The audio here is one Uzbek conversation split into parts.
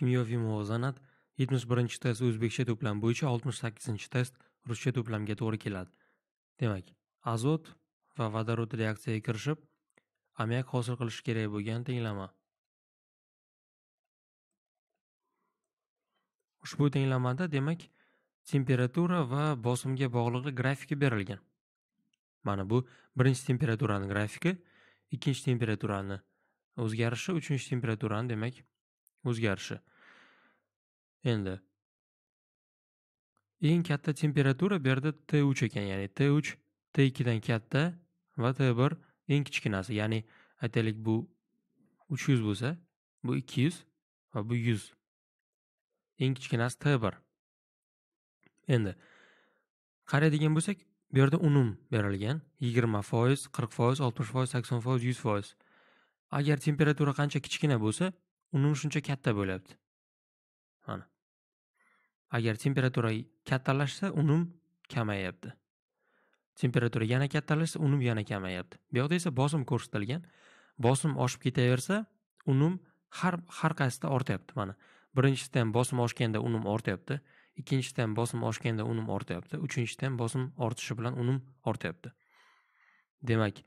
kimyoviy muvozanat birinchi test o'zbekcha to'plam bo'yicha 68 test ruscha to'plamga to'g'ri keladi demak azot va vodorod reaksiyaga kirishib ammiak hosil qilish kerak bo'lgan tenglama ushbu tenglamada demak temperatura va bosimga bog'liq grafiki berilgan mana bu birinchi temperaturani grafiki ikkinchi temperaturani o'zgarishi uchinchi temperaturani demak o'zgarishi Endi eng katta temperatura bu yerda T3 ekan, ya'ni T3 T2 dan katta va T1 eng kichkinasi, ya'ni aytaylik bu 300 bo'lsa, bu 200 va bu 100. Eng kichkinasi T1. Endi qaraydigan bo'lsak, bu yerda unum berilgan 20%, 40%, 60%, 80%, 100%. Agar temperatura qancha kichkina bo'lsa, unum shuncha katta bo'lyapti. Agar temperatura kattalashsa, unum kamayapti. Temperatura yana kattalashsa, unum yana kamayapti. Bu yoqda esa bosim ko'rsatilgan. Bosim oshib ketaversa, unum har har qaysida ortyapti mana. Birinchisida ham bosim oshganda unum ortyapti. Ikkinchisida ham bosim oshganda unum ortyapti. Uchinchisida ham bosim ortishi bilan unum ortyapti. Demak,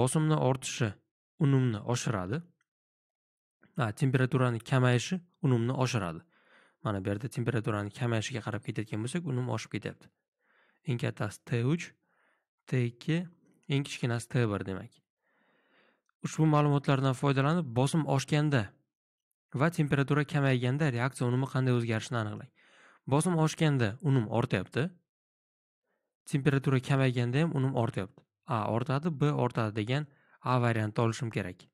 bosimni ortishi unumni oshiradi. temperaturani kamayishi unumni oshiradi. Mana bu yerda temperaturani kamayishiga qarab ketayotgan bo'lsak, unum oshib ketyapti. Eng kattasi T3, T2, eng kichkinasi T1 demak. Ushbu ma'lumotlardan foydalanib, bosim oshganda va temperatura kamayganda reaksiya unumi qanday o'zgarishini aniqlang. Bosim oshganda unum ortyapti. Temperatura kamayganda ham unum ortyapti. A ortadi, B ortadi degan A variantni olishim kerak.